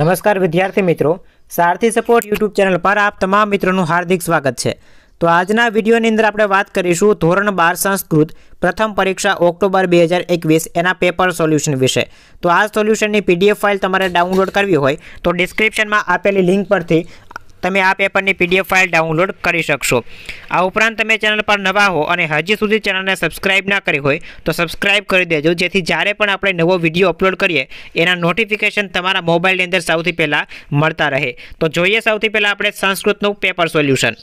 નમસ્કાર વિદ્યાર્થી મિત્રો સારથી સપોર્ટ યુટ્યુબ ચેનલ પર આપ તમામ મિત્રોનું હાર્દિક સ્વાગત છે તો આજના વિડીયોની અંદર આપણે વાત કરીશું ધોરણ બાર સંસ્કૃત પ્રથમ પરીક્ષા ઓક્ટોબર બે હજાર એકવીસ એના પેપર સોલ્યુશન વિશે તો આ સોલ્યુશનની પીડીએફ ફાઇલ તમારે ડાઉનલોડ કરવી હોય તો ડિસ્ક્રિપ્શનમાં આપેલી લિંક પરથી તમે આ પેપરની પીડીએફ ફાઇલ ડાઉનલોડ કરી શકશો આ ઉપરાંત તમે ચેનલ પર નવા હો અને હજી સુધી ચેનલને સબસ્ક્રાઇબ ના કરી હોય તો સબસ્ક્રાઇબ કરી દેજો જેથી જ્યારે પણ આપણે નવો વિડીયો અપલોડ કરીએ એના નોટિફિકેશન તમારા મોબાઈલની અંદર સૌથી પહેલાં મળતા રહે તો જોઈએ સૌથી પહેલાં આપણે સંસ્કૃતનું પેપર સોલ્યુશન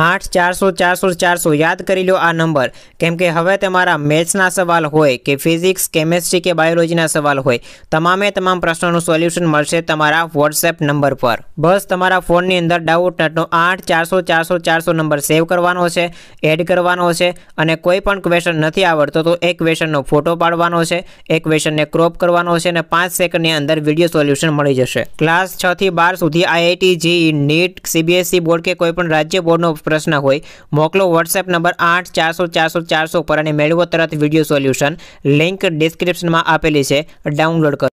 આઠ ચારસો ચારસો ચારસો યાદ કરી લો આ નંબર કેમ કે હવે તમારા મેથ્સના સવાલ હોય કે ફિઝિક્સ કેમેસ્ટ્રી કે બાયોલોજીના સવાલ હોય તમામે તમામ પ્રશ્નોનું સોલ્યુશન મળશે તમારા વોટ્સએપ નંબર પર બસ તમારા ફોનની અંદર ડાઉટ નટનો આઠ ચારસો ચારસો ચારસો નંબર સેવ કરવાનો છે એડ કરવાનો છે અને કોઈ પણ ક્વેશ્ચન નથી આવડતો તો એ ક્વેશ્ચનનો ફોટો પાડવાનો છે એ ક્વેશ્ચનને ક્રોપ કરવાનો છે અને પાંચ સેકન્ડની અંદર વિડીયો સોલ્યુશન મળી જશે ક્લાસ છથી બાર સુધી IIT JEE NEET CBSE board કે કોઈપણ રાજ્ય બોર્ડનો પ્રશ્ન હોય મોકલો વોટ્સએપ નંબર આઠ ચારસો ચારસો ચારસો પર અને મેળવો તરત વિડીયો સોલ્યુશન લિંક ડિસ્ક્રિપ્શનમાં આપેલી છે ડાઉનલોડ કરો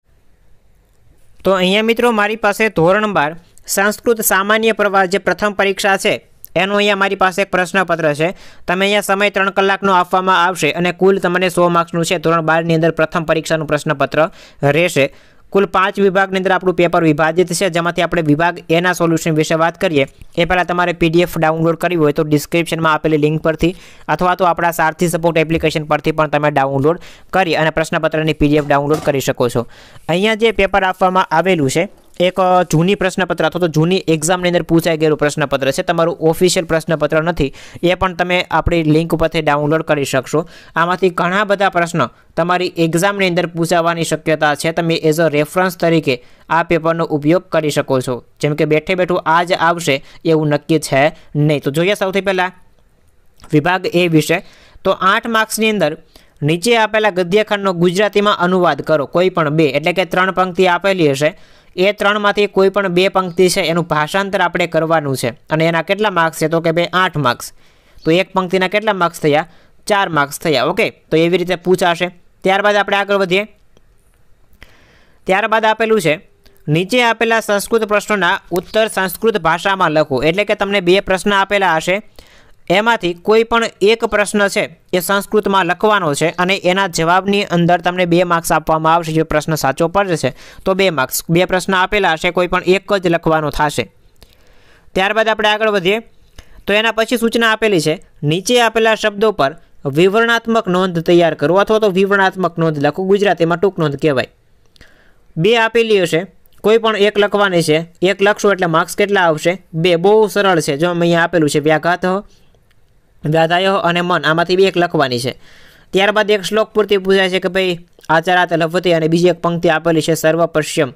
તો અહીંયા મિત્રો મારી પાસે ધોરણ બાર સંસ્કૃત સામાન્ય પ્રવાહ જે પ્રથમ પરીક્ષા છે એનું અહીંયા મારી પાસે એક પ્રશ્નપત્ર છે તમે અહીંયા સમય ત્રણ કલાકનો આપવામાં આવશે અને કુલ તમને સો માર્ક્સનું છે ધોરણ બારની અંદર પ્રથમ પરીક્ષાનું પ્રશ્નપત્ર રહેશે કુલ પાંચ વિભાગની અંદર આપણું પેપર વિભાજિત છે જેમાંથી આપણે વિભાગ એના સોલ્યુશન વિશે વાત કરીએ એ પહેલાં તમારે પીડીએફ ડાઉનલોડ કરવી હોય તો ડિસ્ક્રિપ્શનમાં આપેલી લિંક પરથી અથવા તો આપણા સારથી સપોર્ટ એપ્લિકેશન પરથી પણ તમે ડાઉનલોડ કરી અને પ્રશ્નપત્રની પીડીએફ ડાઉનલોડ કરી શકો છો અહીંયા જે પેપર આપવામાં આવેલું છે એક જૂની પ્રશ્નપત્ર અથવા તો જૂની એક્ઝામની અંદર પૂછાઈ ગયેલું પ્રશ્નપત્ર છે તમારું ઓફિશિયલ પ્રશ્નપત્ર નથી એ પણ તમે આપણી લિંક ઉપરથી ડાઉનલોડ કરી શકશો આમાંથી ઘણા બધા પ્રશ્ન તમારી એક્ઝામની અંદર પૂછાવવાની શક્યતા છે તમે એઝ અ રેફરન્સ તરીકે આ પેપરનો ઉપયોગ કરી શકો છો જેમ કે બેઠે બેઠું આ જ આવશે એવું નક્કી છે નહીં તો જોઈએ સૌથી પહેલાં વિભાગ એ વિશે તો આઠ માર્ક્સની અંદર નીચે આપેલા ગદ્યખંડનો ગુજરાતીમાં અનુવાદ કરો કોઈ પણ બે એટલે કે ત્રણ પંક્તિ આપેલી હશે એ ત્રણમાંથી કોઈ પણ બે પંક્તિ છે એનું ભાષાંતર આપણે કરવાનું છે અને એના કેટલા માર્ક્સ છે તો કે ભાઈ આઠ માર્ક્સ તો એક પંક્તિના કેટલા માર્ક્સ થયા ચાર માર્ક્સ થયા ઓકે તો એવી રીતે પૂછાશે ત્યારબાદ આપણે આગળ વધીએ ત્યારબાદ આપેલું છે નીચે આપેલા સંસ્કૃત પ્રશ્નોના ઉત્તર સંસ્કૃત ભાષામાં લખો એટલે કે તમને બે પ્રશ્ન આપેલા હશે એમાંથી કોઈ પણ એક પ્રશ્ન છે એ સંસ્કૃતમાં લખવાનો છે અને એના જવાબની અંદર તમને બે માર્ક્સ આપવામાં આવશે જો પ્રશ્ન સાચો પડશે તો બે માર્ક્સ બે પ્રશ્ન આપેલા હશે કોઈ પણ એક જ લખવાનો થશે ત્યારબાદ આપણે આગળ વધીએ તો એના પછી સૂચના આપેલી છે નીચે આપેલા શબ્દો પર વિવરણાત્મક નોંધ તૈયાર કરો અથવા તો વિવરણાત્મક નોંધ લખો ગુજરાતીમાં ટૂંક નોંધ કહેવાય બે આપેલી હશે કોઈ પણ એક લખવાની છે એક લખશો એટલે માર્ક્સ કેટલા આવશે બે બહુ સરળ છે જો અહીંયા આપેલું છે વ્યાઘાત દાદાયો અને મન આમાંથી બી એક લખવાની છે ત્યારબાદ એક શ્લોક પૂરતી પૂછાય છે કે ભાઈ આચારાત લફતી અને બીજી એક પંક્તિ આપેલી છે સર્વ પશ્યમ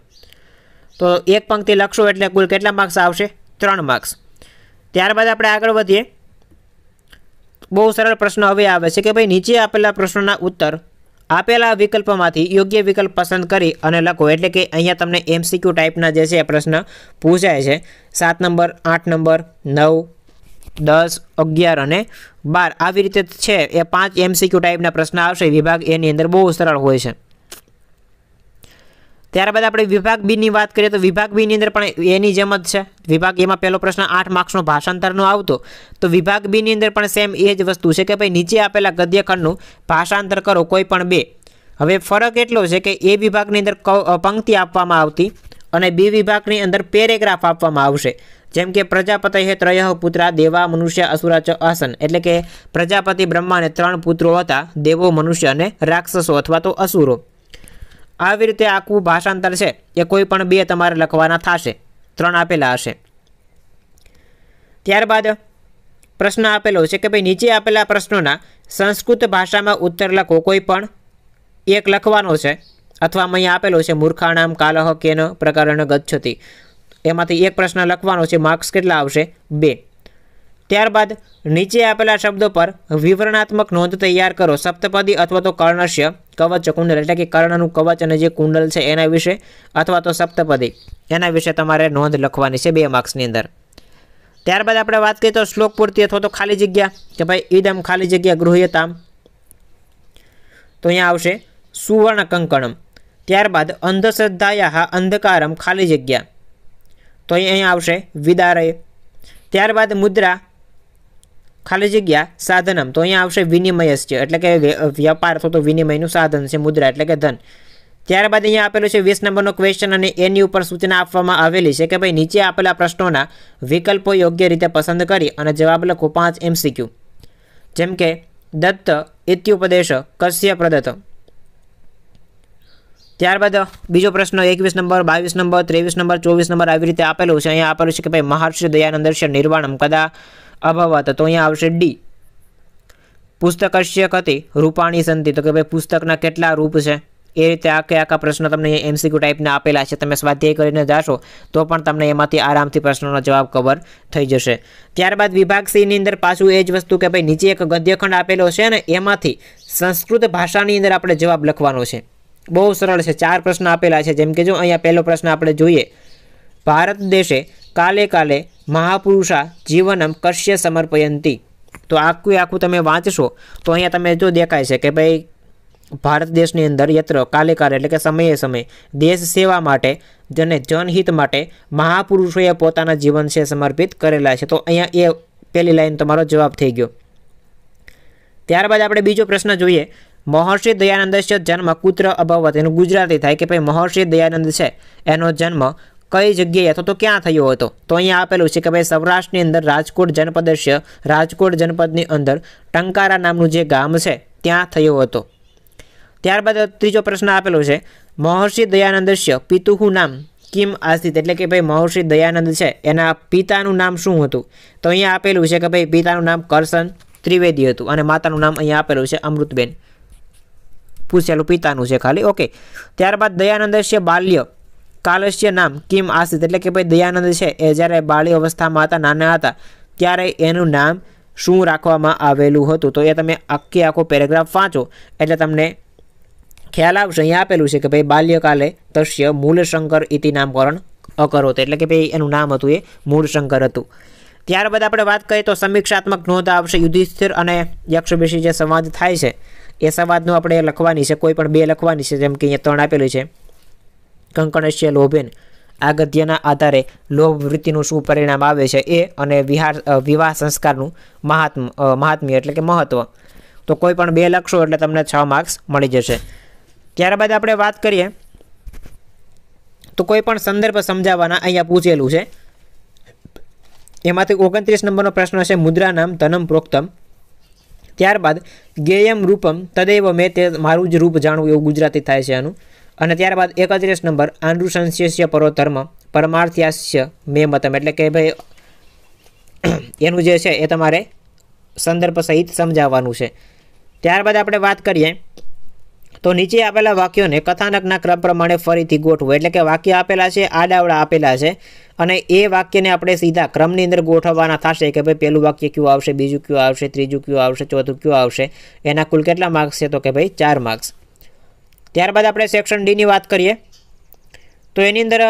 તો એક પંક્તિ લખશો એટલે કુલ કેટલા માર્ક્સ આવશે ત્રણ માર્ક્સ ત્યારબાદ આપણે આગળ વધીએ બહુ સરળ પ્રશ્ન હવે આવે છે કે ભાઈ નીચે આપેલા પ્રશ્નોના ઉત્તર આપેલા વિકલ્પમાંથી યોગ્ય વિકલ્પ પસંદ કરી અને લખો એટલે કે અહીંયા તમને એમસીક્યુ ટાઈપના જે છે પ્રશ્ન પૂછાય છે સાત નંબર આઠ નંબર નવ દસ અગિયાર અને બાર આવી રીતે છે એ પાંચ એમસીક્યુ ટાઈપના પ્રશ્ન આવશે વિભાગ એની અંદર બહુ સરળ હોય છે ત્યારબાદ આપણે વિભાગ બીની વાત કરીએ તો વિભાગ બીની અંદર પણ એની જેમ જ છે વિભાગ એમાં પહેલો પ્રશ્ન આઠ માર્ક્સનો ભાષાંતરનો આવતો તો વિભાગ બીની અંદર પણ સેમ એ જ વસ્તુ છે કે ભાઈ નીચે આપેલા ગદ્યખંડનું ભાષાંતર કરો કોઈ પણ બે હવે ફરક એટલો છે કે એ વિભાગની અંદર પંક્તિ આપવામાં આવતી અને બી વિભાગની અંદર પેરેગ્રાફ આપવામાં આવશે જેમ કે પ્રજાપતિ હે ત્રય પુત્રા દેવા મનુષ્ય અસુરા ચ આસન એટલે કે પ્રજાપતિ બ્રહ્માને ત્રણ પુત્રો હતા દેવો મનુષ્ય અને રાક્ષસો અથવા તો અસુરો આવી રીતે આખું ભાષાંતર છે એ કોઈ પણ બે તમારે લખવાના થશે ત્રણ આપેલા હશે ત્યારબાદ પ્રશ્ન આપેલો છે કે ભાઈ નીચે આપેલા પ્રશ્નોના સંસ્કૃત ભાષામાં ઉત્તર લખો કોઈ પણ એક લખવાનો છે અથવા અહીંયા આપેલો છે મૂર્ખાણામ કાલહ કેન પ્રકારણ ગચ્છતી એમાંથી એક પ્રશ્ન લખવાનો છે માર્ક્સ કેટલા આવશે બે ત્યારબાદ નીચે આપેલા શબ્દો પર વિવરણાત્મક નોંધ તૈયાર કરો સપ્તપદી અથવા તો કર્ણશ્ય કવચ કુંડલ એટલે કે કર્ણનું કવચ અને જે કુંડલ છે એના વિશે અથવા તો સપ્તપદી એના વિશે તમારે નોંધ લખવાની છે બે માર્ક્સની અંદર ત્યારબાદ આપણે વાત કરીએ તો શ્લોક પૂર્તિ અથવા તો ખાલી જગ્યા કે ભાઈ ઈદમ ખાલી જગ્યા ગૃહ્યતામ તો અહીંયા આવશે સુવર્ણ કંકણમ ત્યારબાદ અંધશ્રદ્ધાયા અંધકારમ ખાલી જગ્યા તો અહીંયા આવશે વિદારય ત્યારબાદ મુદ્રા ખાલી જગ્યા સાધનમ તો અહીંયા આવશે છે એટલે કે વ્યાપાર અથવા તો વિનિમયનું સાધન છે મુદ્રા એટલે કે ધન ત્યારબાદ અહીંયા આપેલું છે વીસ નંબરનો ક્વેશ્ચન અને એની ઉપર સૂચના આપવામાં આવેલી છે કે ભાઈ નીચે આપેલા પ્રશ્નોના વિકલ્પો યોગ્ય રીતે પસંદ કરી અને જવાબ લખો પાંચ એમ જેમ કે દત્ત ઇત્યુપદેશ કશ્ય પ્રદત્ત ત્યારબાદ બીજો પ્રશ્ન એકવીસ નંબર બાવીસ નંબર ત્રેવીસ નંબર ચોવીસ નંબર આવી રીતે આપેલું છે અહીંયા આપેલું છે કે ભાઈ મહર્ષિ દયાનંદર્ષ્ય નિર્વાણમ કદા અભાવત તો અહીંયા આવશે ડી પુસ્તકશ્ય હતી રૂપાણી સંતિ તો કે ભાઈ પુસ્તકના કેટલા રૂપ છે એ રીતે આખે આખા પ્રશ્ન તમને એમસીક્યુ ટાઈપના આપેલા છે તમે સ્વાધ્યાય કરીને જાશો તો પણ તમને એમાંથી આરામથી પ્રશ્નોનો જવાબ કવર થઈ જશે ત્યારબાદ વિભાગ સીની અંદર પાછું એ જ વસ્તુ કે ભાઈ નીચે એક ગદ્યખંડ આપેલો છે અને એમાંથી સંસ્કૃત ભાષાની અંદર આપણે જવાબ લખવાનો છે બહુ સરળ છે ચાર પ્રશ્ન આપેલા છે જેમ કે જો અહીંયા પહેલો પ્રશ્ન આપણે જોઈએ ભારત દેશે કાલે કાલે મહાપુરુષા જીવનમ કશ્ય સમર્પયંતી તો આખું આખું તમે વાંચશો તો અહીંયા તમે જો દેખાય છે કે ભાઈ ભારત દેશની અંદર યત્ર કાલે કાલે એટલે કે સમયે સમયે દેશ સેવા માટે જેને જનહિત માટે મહાપુરુષોએ પોતાના જીવન છે સમર્પિત કરેલા છે તો અહીંયા એ પહેલી લાઈન તમારો જવાબ થઈ ગયો ત્યારબાદ આપણે બીજો પ્રશ્ન જોઈએ મહર્ષિ દયાનંદસ્ય જન્મ કુત્ર અભવત એનું ગુજરાતી થાય કે ભાઈ મહર્ષિ દયાનંદ છે એનો જન્મ કઈ જગ્યાએ અથવા તો ક્યાં થયો હતો તો અહીંયા આપેલું છે કે ભાઈ સૌરાષ્ટ્રની અંદર રાજકોટ જનપદસ્ય રાજકોટ જનપદની અંદર ટંકારા નામનું જે ગામ છે ત્યાં થયો હતો ત્યારબાદ ત્રીજો પ્રશ્ન આપેલો છે મહર્ષિ દયાનંદસ્ય પિતુહુ નામ કિમ આસ્થિત એટલે કે ભાઈ મહર્ષિ દયાનંદ છે એના પિતાનું નામ શું હતું તો અહીંયા આપેલું છે કે ભાઈ પિતાનું નામ કરશન ત્રિવેદી હતું અને માતાનું નામ અહીંયા આપેલું છે અમૃતબેન પૂછેલું પિતાનું છે ખાલી ઓકે ત્યારબાદ દયાનંદ દયાનંદસ્ય બાલ્ય કાલસ્ય નામ કિમ આસિત એટલે કે ભાઈ દયાનંદ છે એ જ્યારે બાલ્ય અવસ્થામાં હતા નાના હતા ત્યારે એનું નામ શું રાખવામાં આવેલું હતું તો એ તમે આખી આખો પેરેગ્રાફ વાંચો એટલે તમને ખ્યાલ આવશે અહીંયા આપેલું છે કે ભાઈ બાલ્યકાલે તસ્ય મૂલશંકર ઇતિ નામકરણ અકરોત એટલે કે ભાઈ એનું નામ હતું એ મૂળશંકર હતું ત્યારબાદ આપણે વાત કરીએ તો સમીક્ષાત્મક નોંધ આવશે યુધિષ્ઠિર અને યક્ષવિષી જે સંવાદ થાય છે એ સંવાદનું આપણે લખવાની છે કોઈ પણ બે લખવાની છે જેમ કે અહીંયા ત્રણ આપેલું છે કંકણશ્ય લોભેન આ ગદ્યના આધારે લોભ વૃત્તિનું શું પરિણામ આવે છે એ અને વિહાર વિવાહ સંસ્કારનું મહાત્મ મહાત્મ્ય એટલે કે મહત્ત્વ તો કોઈ પણ બે લખશો એટલે તમને છ માર્ક્સ મળી જશે ત્યારબાદ આપણે વાત કરીએ તો કોઈ પણ સંદર્ભ સમજાવવાના અહીંયા પૂછેલું છે એમાંથી ઓગણત્રીસ નંબરનો પ્રશ્ન છે મુદ્રા નામ ધનમ પ્રોક્તમ ત્યારબાદ ગેયમ રૂપમ તદૈવ મેં તે મારું જ રૂપ જાણવું એવું ગુજરાતી થાય છે એનું અને ત્યારબાદ એકત્રીસ નંબર આંડ્રુસંશ્ય પરોધર્મ પરમાર્થ્યાસ્ય મે મતમ એટલે કે ભાઈ એનું જે છે એ તમારે સંદર્ભ સહિત સમજાવવાનું છે ત્યારબાદ આપણે વાત કરીએ તો નીચે આપેલા વાક્યોને કથાનકના ક્રમ પ્રમાણે ફરીથી ગોઠવો એટલે કે વાક્ય આપેલા છે આડાવડા આપેલા છે અને એ વાક્યને આપણે સીધા ક્રમની અંદર ગોઠવવાના થશે કે ભાઈ પહેલું વાક્ય કયું આવશે બીજું કયું આવશે ત્રીજું કયું આવશે ચોથું કયું આવશે એના કુલ કેટલા માર્ક્સ છે તો કે ભાઈ ચાર માર્ક્સ ત્યારબાદ આપણે સેક્શન ડીની વાત કરીએ તો એની અંદર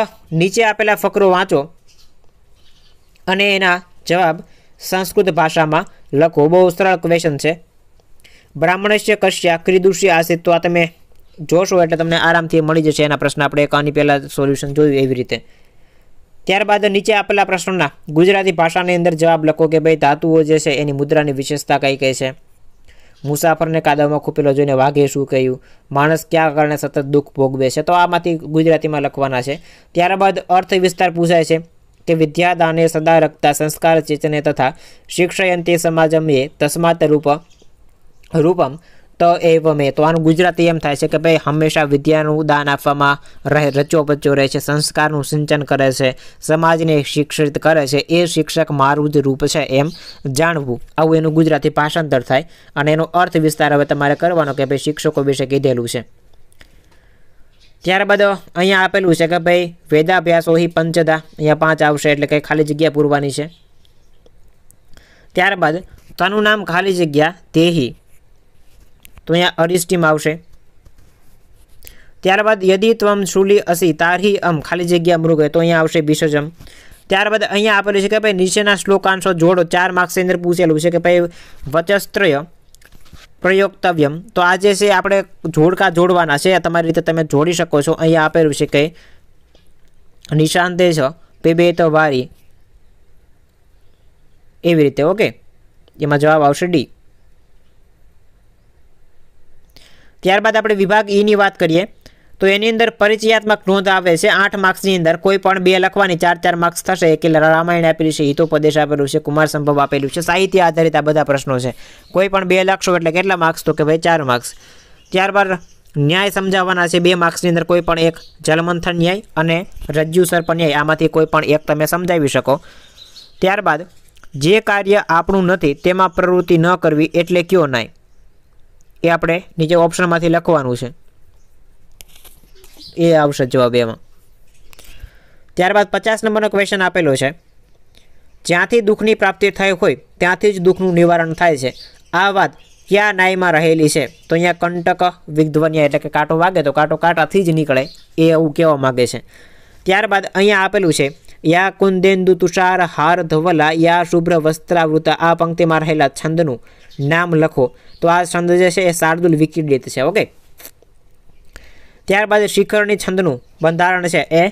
નીચે આપેલા ફકરો વાંચો અને એના જવાબ સંસ્કૃત ભાષામાં લખો બહુ સરળ ક્વેશ્ચન છે બ્રાહ્મણસ્ય કશ્યા ક્રિદુષ્ય આસિત તો આ તમે જોશો એટલે તમને આરામથી મળી જશે એના પ્રશ્ન આપણે એક આની પહેલાં સોલ્યુશન જોયું એવી રીતે ત્યારબાદ નીચે આપેલા પ્રશ્નોના ગુજરાતી ભાષાની અંદર જવાબ લખો કે ભાઈ ધાતુઓ જે છે એની મુદ્રાની વિશેષતા કઈ કઈ છે મુસાફરને કાદવમાં ખૂપેલો જોઈને વાઘે શું કહ્યું માણસ ક્યાં કારણે સતત દુઃખ ભોગવે છે તો આમાંથી ગુજરાતીમાં લખવાના છે ત્યારબાદ અર્થ વિસ્તાર પૂછાય છે કે વિદ્યાદાને સદા રખતા સંસ્કાર ચેતને તથા શિક્ષયંતે સમાજમયે તસ્માત રૂપ રૂપમ તો એવમે તો આનું ગુજરાતી એમ થાય છે કે ભાઈ હંમેશા વિદ્યાનું દાન આપવામાં રહે રચો પચો રહે છે સંસ્કારનું સિંચન કરે છે સમાજને શિક્ષિત કરે છે એ શિક્ષક મારું જ રૂપ છે એમ જાણવું આવું એનું ગુજરાતી ભાષાંતર થાય અને એનો અર્થ વિસ્તાર હવે તમારે કરવાનો કે ભાઈ શિક્ષકો વિશે કીધેલું છે ત્યારબાદ અહીંયા આપેલું છે કે ભાઈ વેદાભ્યાસો હિ પંચદા અહીંયા પાંચ આવશે એટલે કે ખાલી જગ્યા પૂરવાની છે ત્યારબાદ તો નામ ખાલી જગ્યા તેહી તો અહીંયા અરિષ્ટિમ આવશે ત્યારબાદ યદિ ત્વમ શૂલી અસી તારહી અમ ખાલી જગ્યા મૃગ તો અહીંયા આવશે વિસર્જમ ત્યારબાદ અહીંયા આપેલું છે કે ભાઈ નીચેના શ્લોકાંશો જોડો ચાર માર્ક્સની અંદર પૂછેલું છે કે ભાઈ વચસ્ત્રય પ્રયોક્તવ્યમ તો આજે છે આપણે જોડકા જોડવાના છે તમારી રીતે તમે જોડી શકો છો અહીંયા આપેલું છે કે નિશાંતે છે બે બે તો વારી એવી રીતે ઓકે એમાં જવાબ આવશે ડી ત્યારબાદ આપણે વિભાગ ઈની e વાત કરીએ તો એની અંદર પરિચયાત્મક નોંધ આવે છે આઠ માર્ક્સની અંદર કોઈ પણ બે લખવાની ચાર ચાર માર્ક્સ થશે કે રામાયણ આપેલું છે હિતોપદેશ આપેલું છે કુમાર સંભવ આપેલું છે સાહિત્ય આધારિત આ બધા પ્રશ્નો છે કોઈ પણ બે લખશો એટલે કેટલા માર્ક્સ તો કે ભાઈ ચાર માર્ક્સ ત્યારબાદ ન્યાય સમજાવવાના છે બે માર્ક્સની અંદર કોઈ પણ એક જલમંથન ન્યાય અને રજ્જુ સર્પ ન્યાય આમાંથી કોઈ પણ એક તમે સમજાવી શકો ત્યારબાદ જે કાર્ય આપણું નથી તેમાં પ્રવૃત્તિ ન કરવી એટલે કયો નહીં એ આપણે નીચે ઓપ્શનમાંથી લખવાનું છે એ આવશે જવાબ એમાં ત્યારબાદ પચાસ નંબરનો ક્વેશ્ચન આપેલો છે જ્યાંથી દુઃખની પ્રાપ્તિ થઈ હોય ત્યાંથી જ દુઃખનું નિવારણ થાય છે આ વાત ક્યાં નાયમાં રહેલી છે તો અહીંયા કંટક વિધ્વન્ય એટલે કે કાંટો વાગે તો કાંટો કાંટાથી જ નીકળે એ એવું કહેવા માગે છે ત્યારબાદ અહીંયા આપેલું છે યા કુંદેન્દુ તુષાર હાર ધવલા યા શુભ્ર વસ્ત્રાવૃત આ પંક્તિમાં રહેલા છંદનું નામ લખો તો આ છંદ જે છે એ શાર્દુલ વિકિડિત છે ઓકે ત્યારબાદ શિખરની છંદનું બંધારણ છે એ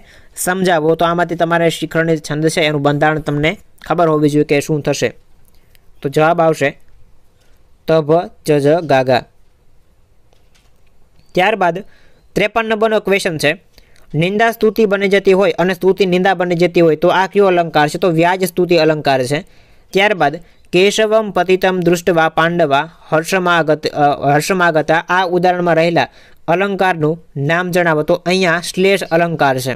સમજાવો તો આમાંથી તમારે શિખરની છંદ છે એનું બંધારણ તમને ખબર હોવી જોઈએ કે શું થશે તો જવાબ આવશે તભ જ ગાગા ત્યારબાદ ત્રેપન નંબરનો ક્વેશ્ચન છે નિંદા સ્તુતિ બની જતી હોય અને સ્તુતિ નિંદા બની જતી હોય તો આ કયો અલંકાર છે તો વ્યાજ સ્તુતિ અલંકાર છે ત્યારબાદ કેશવમ પતિતમ દૃષ્ટવા પાંડવા હર્ષમાગત હર્ષમાગતા આ ઉદાહરણમાં રહેલા અલંકારનું નામ જણાવો તો અહીંયા શ્લેષ અલંકાર છે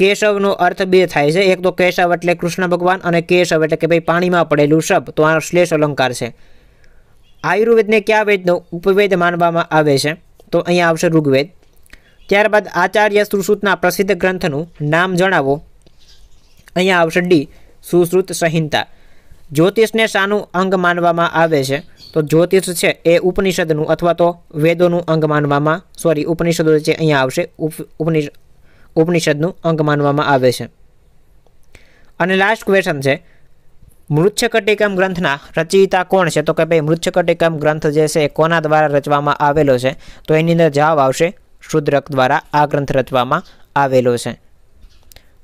કેશવનો અર્થ બે થાય છે એક તો કેશવ એટલે કૃષ્ણ ભગવાન અને કેશવ એટલે કે ભાઈ પાણીમાં પડેલું શબ તો આનો શ્લેષ અલંકાર છે આયુર્વેદને કયા વેદનો ઉપવેદ માનવામાં આવે છે તો અહીંયા આવશે ઋગ્વેદ ત્યારબાદ આચાર્ય સુશ્રુતના પ્રસિદ્ધ ગ્રંથનું નામ જણાવો અહીંયા આવશે ડી સુશ્રુત સંહિતા જ્યોતિષને શાનું અંગ માનવામાં આવે છે તો જ્યોતિષ છે એ ઉપનિષદનું અથવા તો વેદોનું અંગ માનવામાં સોરી ઉપનિષદો છે અહીંયા આવશે ઉપનિષદ ઉપનિષદનું અંગ માનવામાં આવે છે અને લાસ્ટ ક્વેશ્ચન છે મૃચ્છકટિકમ ગ્રંથના રચયિતા કોણ છે તો કે ભાઈ મૃચ્છકટિકમ ગ્રંથ જે છે એ કોના દ્વારા રચવામાં આવેલો છે તો એની અંદર જવાબ આવશે શુદ્રક દ્વારા આ ગ્રંથ રચવામાં આવેલો છે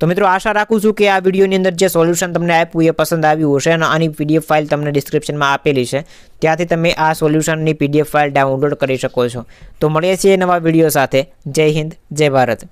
તો મિત્રો આશા રાખું છું કે આ વિડીયોની અંદર જે સોલ્યુશન તમને આપ્યું એ પસંદ આવ્યું હશે અને આની પીડીએફ ફાઇલ તમને ડિસ્ક્રિપ્શનમાં આપેલી છે ત્યાંથી તમે આ સોલ્યુશનની પીડીએફ ફાઇલ ડાઉનલોડ કરી શકો છો તો મળીએ છીએ નવા વિડીયો સાથે જય હિન્દ જય ભારત